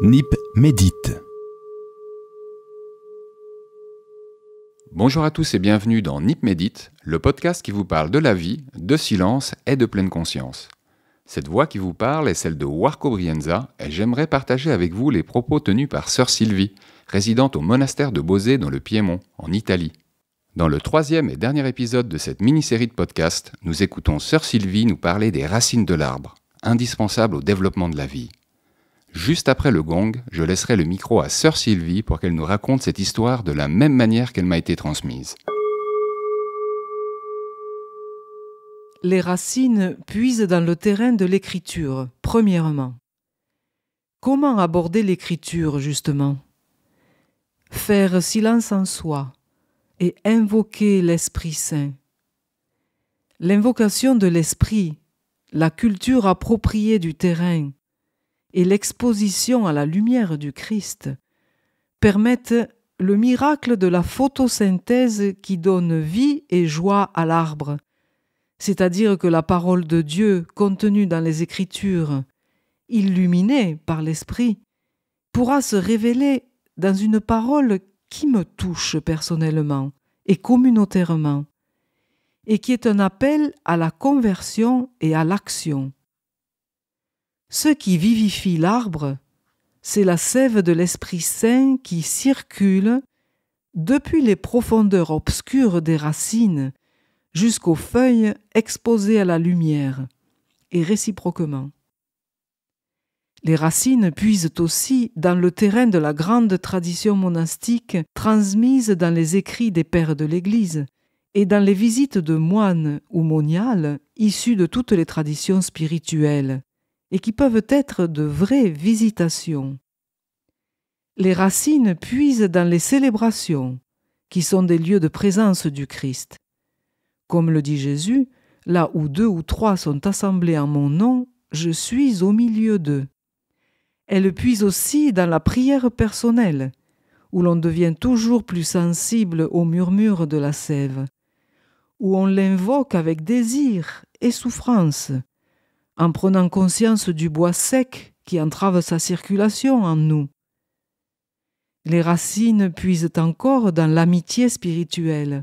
Nip médite. Bonjour à tous et bienvenue dans Nip médite, le podcast qui vous parle de la vie, de silence et de pleine conscience. Cette voix qui vous parle est celle de Warco Brienza et j'aimerais partager avec vous les propos tenus par sœur Sylvie, résidente au monastère de Bosé dans le Piémont, en Italie. Dans le troisième et dernier épisode de cette mini-série de podcast, nous écoutons sœur Sylvie nous parler des racines de l'arbre, indispensables au développement de la vie. Juste après le gong, je laisserai le micro à Sœur Sylvie pour qu'elle nous raconte cette histoire de la même manière qu'elle m'a été transmise. Les racines puisent dans le terrain de l'écriture, premièrement. Comment aborder l'écriture, justement Faire silence en soi et invoquer l'Esprit Saint. L'invocation de l'Esprit, la culture appropriée du terrain, et l'exposition à la lumière du Christ permettent le miracle de la photosynthèse qui donne vie et joie à l'arbre, c'est-à-dire que la parole de Dieu contenue dans les Écritures, illuminée par l'Esprit, pourra se révéler dans une parole qui me touche personnellement et communautairement, et qui est un appel à la conversion et à l'action. Ce qui vivifie l'arbre, c'est la sève de l'Esprit Saint qui circule depuis les profondeurs obscures des racines jusqu'aux feuilles exposées à la lumière, et réciproquement. Les racines puisent aussi dans le terrain de la grande tradition monastique transmise dans les écrits des pères de l'Église et dans les visites de moines ou moniales issues de toutes les traditions spirituelles, et qui peuvent être de vraies visitations. Les racines puisent dans les célébrations, qui sont des lieux de présence du Christ. Comme le dit Jésus, là où deux ou trois sont assemblés en mon nom, je suis au milieu d'eux. Elles puisent aussi dans la prière personnelle, où l'on devient toujours plus sensible aux murmures de la sève, où on l'invoque avec désir et souffrance, en prenant conscience du bois sec qui entrave sa circulation en nous. Les racines puisent encore dans l'amitié spirituelle,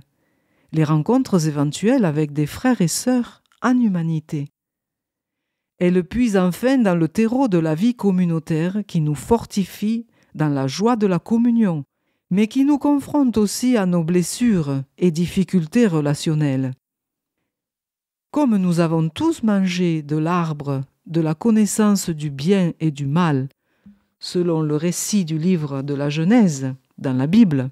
les rencontres éventuelles avec des frères et sœurs en humanité. Elles puisent enfin dans le terreau de la vie communautaire qui nous fortifie dans la joie de la communion, mais qui nous confronte aussi à nos blessures et difficultés relationnelles. Comme nous avons tous mangé de l'arbre de la connaissance du bien et du mal, selon le récit du livre de la Genèse dans la Bible,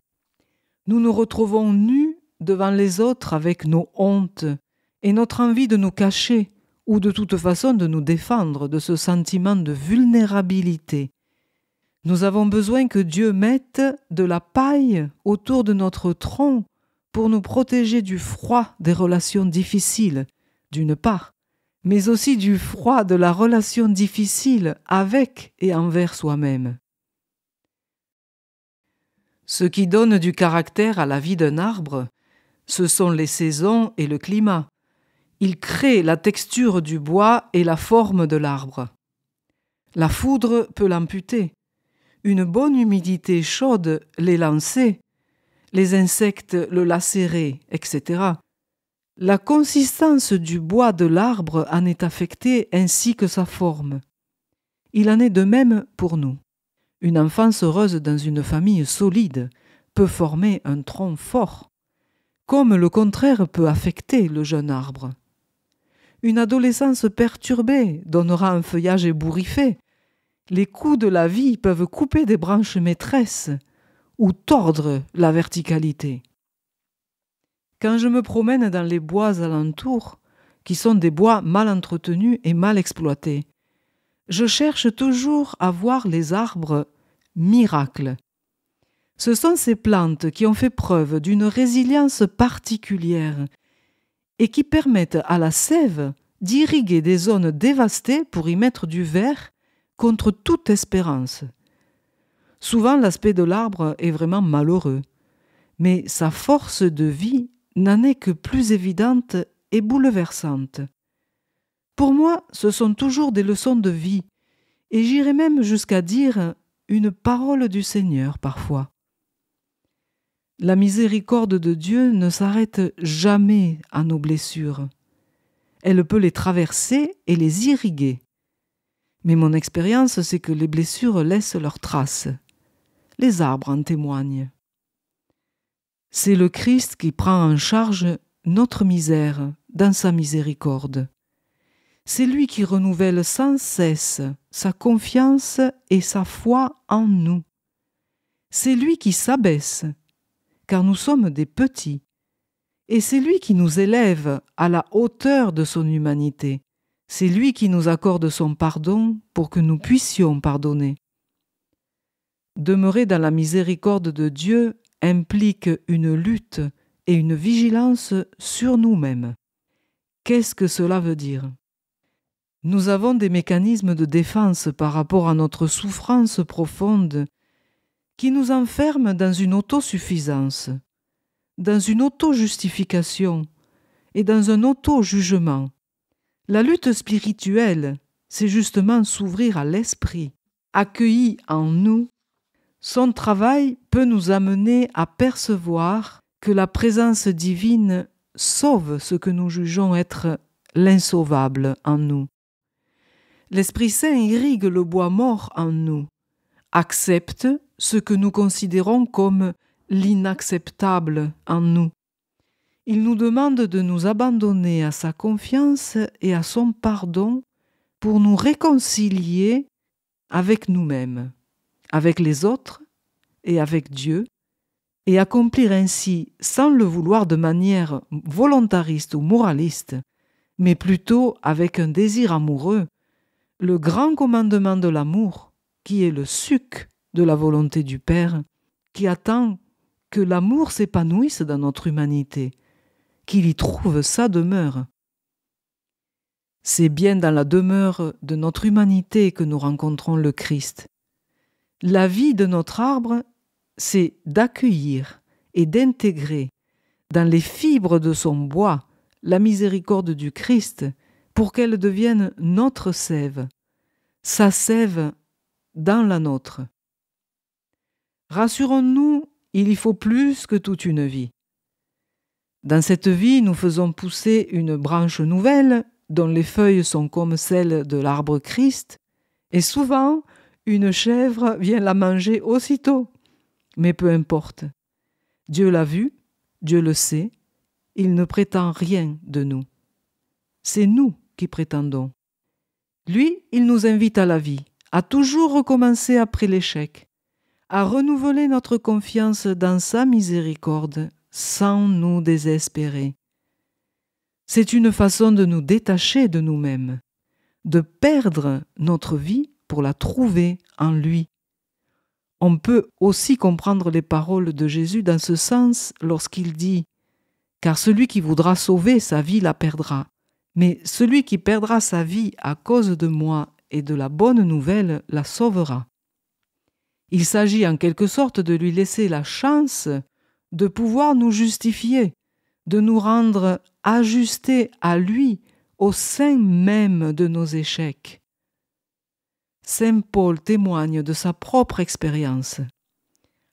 nous nous retrouvons nus devant les autres avec nos hontes et notre envie de nous cacher ou de toute façon de nous défendre de ce sentiment de vulnérabilité. Nous avons besoin que Dieu mette de la paille autour de notre tronc pour nous protéger du froid des relations difficiles d'une part, mais aussi du froid de la relation difficile avec et envers soi-même. Ce qui donne du caractère à la vie d'un arbre, ce sont les saisons et le climat. Il crée la texture du bois et la forme de l'arbre. La foudre peut l'amputer. Une bonne humidité chaude l'élancer, les insectes le lacérer, etc. La consistance du bois de l'arbre en est affectée ainsi que sa forme. Il en est de même pour nous. Une enfance heureuse dans une famille solide peut former un tronc fort, comme le contraire peut affecter le jeune arbre. Une adolescence perturbée donnera un feuillage ébouriffé. Les coups de la vie peuvent couper des branches maîtresses ou tordre la verticalité. Quand je me promène dans les bois alentours, qui sont des bois mal entretenus et mal exploités, je cherche toujours à voir les arbres miracles. Ce sont ces plantes qui ont fait preuve d'une résilience particulière et qui permettent à la sève d'irriguer des zones dévastées pour y mettre du verre contre toute espérance. Souvent l'aspect de l'arbre est vraiment malheureux, mais sa force de vie n'en est que plus évidente et bouleversante. Pour moi, ce sont toujours des leçons de vie, et j'irai même jusqu'à dire une parole du Seigneur parfois. La miséricorde de Dieu ne s'arrête jamais à nos blessures. Elle peut les traverser et les irriguer. Mais mon expérience, c'est que les blessures laissent leurs traces. Les arbres en témoignent. C'est le Christ qui prend en charge notre misère dans sa miséricorde. C'est lui qui renouvelle sans cesse sa confiance et sa foi en nous. C'est lui qui s'abaisse, car nous sommes des petits, et c'est lui qui nous élève à la hauteur de son humanité. C'est lui qui nous accorde son pardon pour que nous puissions pardonner. Demeurer dans la miséricorde de Dieu implique une lutte et une vigilance sur nous-mêmes. Qu'est-ce que cela veut dire Nous avons des mécanismes de défense par rapport à notre souffrance profonde qui nous enferment dans une autosuffisance, dans une auto-justification et dans un auto-jugement. La lutte spirituelle, c'est justement s'ouvrir à l'esprit, accueilli en nous son travail peut nous amener à percevoir que la présence divine sauve ce que nous jugeons être l'insauvable en nous. L'Esprit Saint irrigue le bois mort en nous, accepte ce que nous considérons comme l'inacceptable en nous. Il nous demande de nous abandonner à sa confiance et à son pardon pour nous réconcilier avec nous-mêmes avec les autres et avec Dieu, et accomplir ainsi, sans le vouloir de manière volontariste ou moraliste, mais plutôt avec un désir amoureux, le grand commandement de l'amour, qui est le suc de la volonté du Père, qui attend que l'amour s'épanouisse dans notre humanité, qu'il y trouve sa demeure. C'est bien dans la demeure de notre humanité que nous rencontrons le Christ, la vie de notre arbre, c'est d'accueillir et d'intégrer dans les fibres de son bois la miséricorde du Christ pour qu'elle devienne notre sève, sa sève dans la nôtre. Rassurons-nous, il y faut plus que toute une vie. Dans cette vie, nous faisons pousser une branche nouvelle dont les feuilles sont comme celles de l'arbre Christ, et souvent une chèvre vient la manger aussitôt. Mais peu importe. Dieu l'a vu, Dieu le sait, il ne prétend rien de nous. C'est nous qui prétendons. Lui, il nous invite à la vie, à toujours recommencer après l'échec, à renouveler notre confiance dans sa miséricorde sans nous désespérer. C'est une façon de nous détacher de nous-mêmes, de perdre notre vie pour la trouver en lui. On peut aussi comprendre les paroles de Jésus dans ce sens lorsqu'il dit ⁇ Car celui qui voudra sauver sa vie la perdra, mais celui qui perdra sa vie à cause de moi et de la bonne nouvelle la sauvera. Il s'agit en quelque sorte de lui laisser la chance de pouvoir nous justifier, de nous rendre ajustés à lui au sein même de nos échecs. Saint Paul témoigne de sa propre expérience.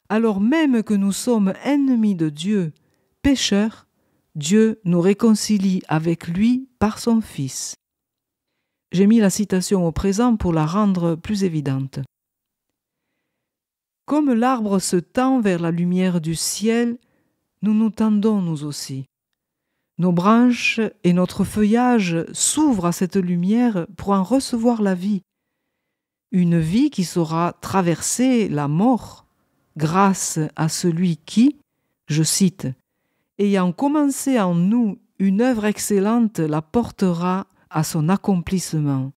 Alors même que nous sommes ennemis de Dieu, pécheurs, Dieu nous réconcilie avec lui par son Fils. J'ai mis la citation au présent pour la rendre plus évidente. Comme l'arbre se tend vers la lumière du ciel, nous nous tendons nous aussi. Nos branches et notre feuillage s'ouvrent à cette lumière pour en recevoir la vie une vie qui saura traverser la mort grâce à celui qui, je cite, ayant commencé en nous une œuvre excellente la portera à son accomplissement.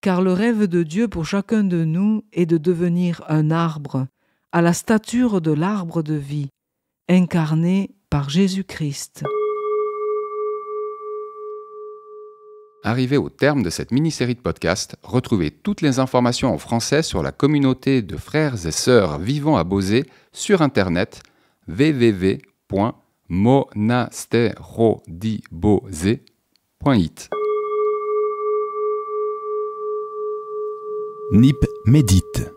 Car le rêve de Dieu pour chacun de nous est de devenir un arbre, à la stature de l'arbre de vie, incarné par Jésus-Christ. Arrivé au terme de cette mini-série de podcast, retrouvez toutes les informations en français sur la communauté de frères et sœurs vivant à Beauzé sur internet www.monasterodibose.it NIP Médite